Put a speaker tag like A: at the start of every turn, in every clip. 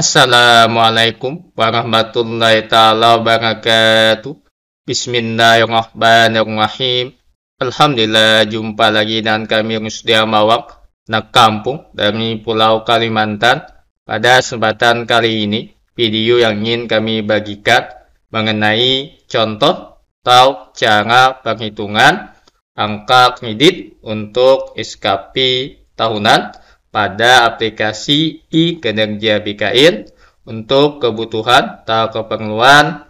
A: Assalamualaikum warahmatullahi taala wabarakatuh. Bismillahirrahmanirrahim. Alhamdulillah jumpa lagi dengan kami Rusdia Mawak, Nak kampung dari Pulau Kalimantan. Pada kesempatan kali ini, video yang ingin kami bagikan mengenai contoh atau cara perhitungan angka kredit untuk SKP tahunan pada aplikasi e-kinerja BKN untuk kebutuhan atau keperluan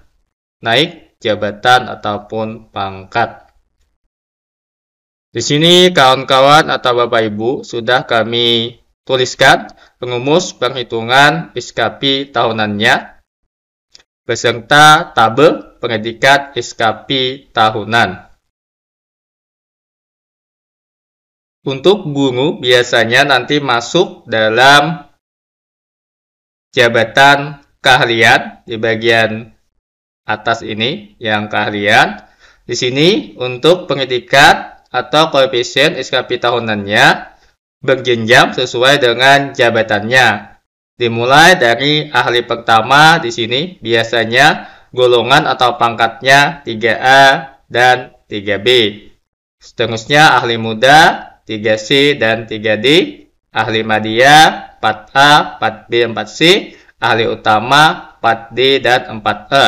A: naik jabatan ataupun pangkat. Di sini kawan-kawan atau Bapak Ibu sudah kami tuliskan pengumus penghitungan SKP tahunannya beserta tabel pendidikan SKP tahunan. untuk bungu biasanya nanti masuk dalam jabatan keahlian di bagian atas ini yang keahlian. Di sini untuk pendidikan atau koefisien SKP tahunannya berjenjang sesuai dengan jabatannya. Dimulai dari ahli pertama di sini biasanya golongan atau pangkatnya 3A dan 3B. Seterusnya ahli muda 3C dan 3D, ahli madya 4A, 4B, 4C, ahli utama 4D dan 4E.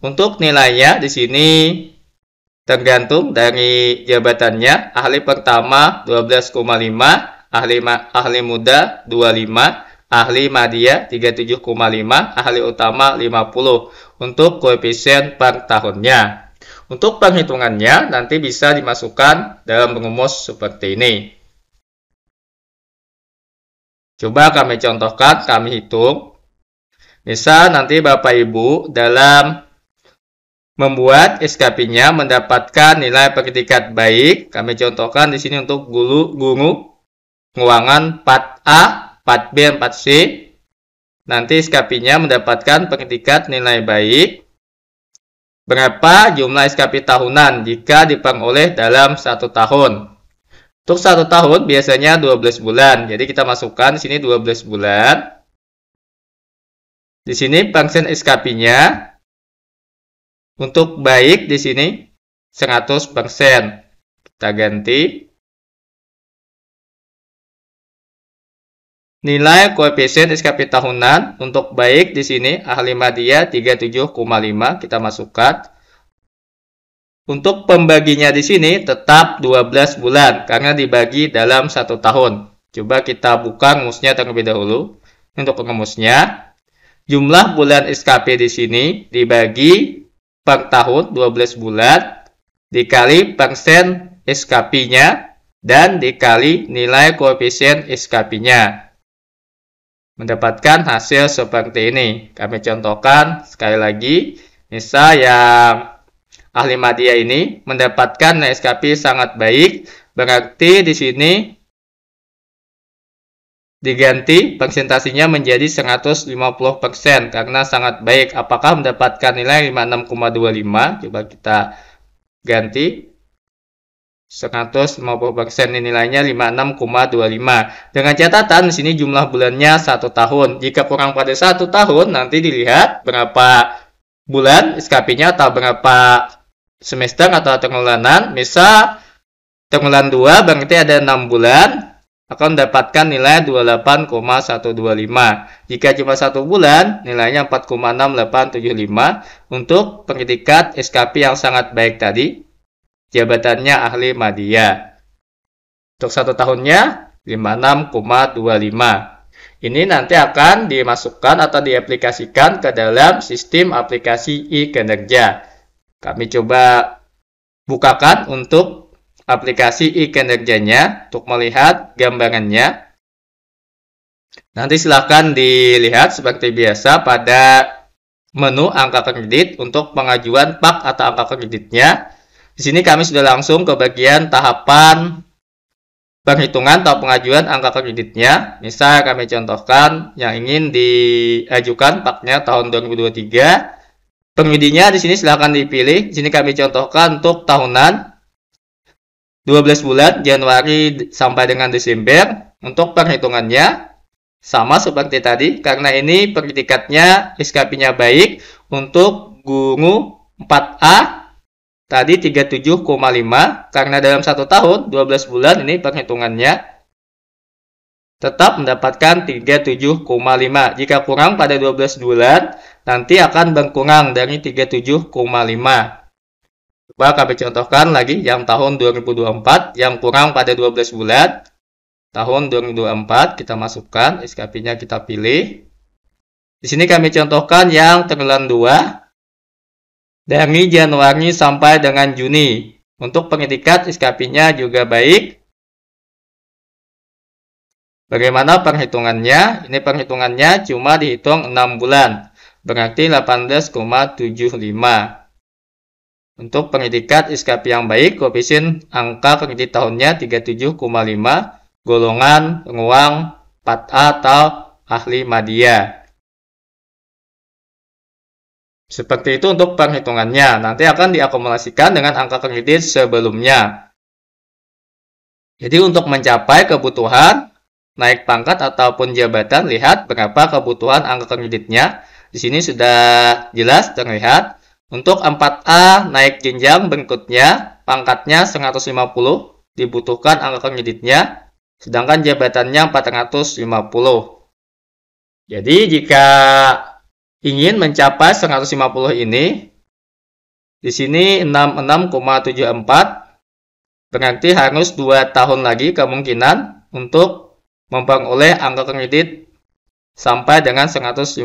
A: Untuk nilainya di sini tergantung dari jabatannya. Ahli pertama 12,5, ahli ahli muda 25, ahli madya 37,5, ahli utama 50 untuk koefisien per tahunnya. Untuk penghitungannya nanti bisa dimasukkan dalam rumus seperti ini. Coba kami contohkan, kami hitung. Misal nanti Bapak Ibu dalam membuat SKP-nya mendapatkan nilai predikat baik. Kami contohkan di sini untuk guru, guru keuangan 4A, 4B, 4C. Nanti SKP-nya mendapatkan predikat nilai baik. Berapa jumlah SKP tahunan jika diperoleh dalam satu tahun? Untuk satu tahun biasanya 12 bulan. Jadi kita masukkan di sini 12 bulan. Di sini pangsen SKP-nya untuk baik di sini 100%. Kita ganti Nilai koefisien SKP tahunan untuk baik di sini ahli madya 37,5 kita masukkan. Untuk pembaginya di sini tetap 12 bulan karena dibagi dalam satu tahun. Coba kita buka rumusnya terlebih dahulu. Untuk rumusnya, jumlah bulan SKP di sini dibagi per tahun 12 bulan dikali persen SKP-nya dan dikali nilai koefisien SKP-nya mendapatkan hasil seperti ini. Kami contohkan sekali lagi, Nisa yang ahli media ini mendapatkan SKP sangat baik, berarti di sini diganti presentasinya menjadi 150% karena sangat baik. Apakah mendapatkan nilai 56,25? Coba kita ganti 100 maupun 150% nilainya 56,25 dengan catatan di sini jumlah bulannya satu tahun jika kurang pada satu tahun nanti dilihat berapa bulan SKP-nya atau berapa semester atau tenggulanan misal tenggulan 2 berarti ada 6 bulan akan mendapatkan nilai 28,125 jika cuma satu bulan nilainya 4,6875 untuk pengetikat SKP yang sangat baik tadi Jabatannya ahli madya. Untuk satu tahunnya 56,25. Ini nanti akan dimasukkan atau diaplikasikan ke dalam sistem aplikasi e-kinerja. Kami coba bukakan untuk aplikasi e-kinerjanya untuk melihat gambarannya. Nanti silahkan dilihat seperti biasa pada menu angka kredit untuk pengajuan pak atau angka kreditnya. Di sini kami sudah langsung ke bagian tahapan penghitungan atau pengajuan angka kreditnya. Misal kami contohkan yang ingin diajukan paknya tahun 2023. Pengidinya di sini silahkan dipilih. Di sini kami contohkan untuk tahunan 12 bulan Januari sampai dengan Desember untuk perhitungannya sama seperti tadi karena ini predikatnya SKP-nya baik untuk guru 4A Tadi 37,5 karena dalam satu tahun 12 bulan ini perhitungannya tetap mendapatkan 37,5. Jika kurang pada 12 bulan nanti akan berkurang dari 37,5. Coba kami contohkan lagi yang tahun 2024 yang kurang pada 12 bulan tahun 2024 kita masukkan SKP-nya kita pilih. Di sini kami contohkan yang triwulan 2 dari Januari sampai dengan Juni. Untuk predikat SKP-nya juga baik. Bagaimana perhitungannya? Ini perhitungannya cuma dihitung 6 bulan. Berarti 18,75. Untuk predikat SKP yang baik, koefisien angka kredit tahunnya 37,5, golongan ruang 4A atau ahli media. Seperti itu untuk perhitungannya. Nanti akan diakumulasikan dengan angka kredit sebelumnya. Jadi untuk mencapai kebutuhan naik pangkat ataupun jabatan, lihat berapa kebutuhan angka kreditnya. Di sini sudah jelas terlihat. Untuk 4A naik jenjang berikutnya, pangkatnya 150, dibutuhkan angka kreditnya, sedangkan jabatannya 450. Jadi jika ingin mencapai 150 ini, di sini 66,74, berarti harus 2 tahun lagi kemungkinan untuk memperoleh angka kredit sampai dengan 150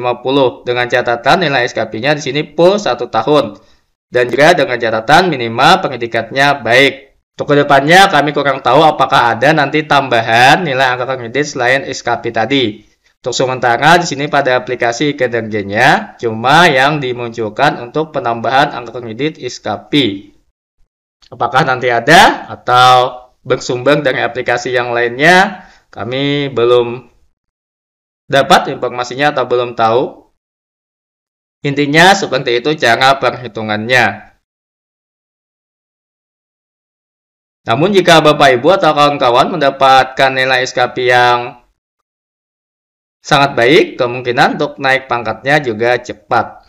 A: dengan catatan nilai SKP-nya di sini full 1 tahun dan juga dengan catatan minimal pendidikannya baik. Untuk kedepannya kami kurang tahu apakah ada nanti tambahan nilai angka kredit selain SKP tadi. Untuk sementara di sini pada aplikasi kinerjanya cuma yang dimunculkan untuk penambahan angka kredit iskapi. Apakah nanti ada atau bersumber dari aplikasi yang lainnya? Kami belum dapat informasinya atau belum tahu. Intinya seperti itu cara perhitungannya. Namun jika Bapak Ibu atau kawan-kawan mendapatkan nilai SKP yang sangat baik, kemungkinan untuk naik pangkatnya juga cepat.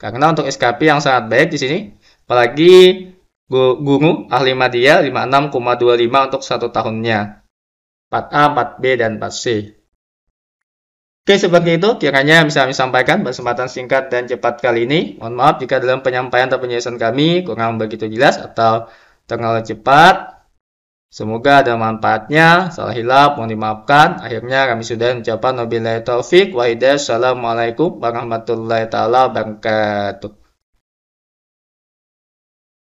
A: Karena untuk SKP yang sangat baik di sini, apalagi guru ahli media 56,25 untuk satu tahunnya. 4A, 4B, dan 4C. Oke, sebagai itu kiranya bisa kami sampaikan kesempatan singkat dan cepat kali ini. Mohon maaf jika dalam penyampaian atau penjelasan kami kurang begitu jelas atau terlalu cepat. Semoga ada manfaatnya. Salah hilaf mohon dimaafkan. Akhirnya kami sudah mencapai nabi taufik wa Assalamualaikum warahmatullahi taala wabarakatuh.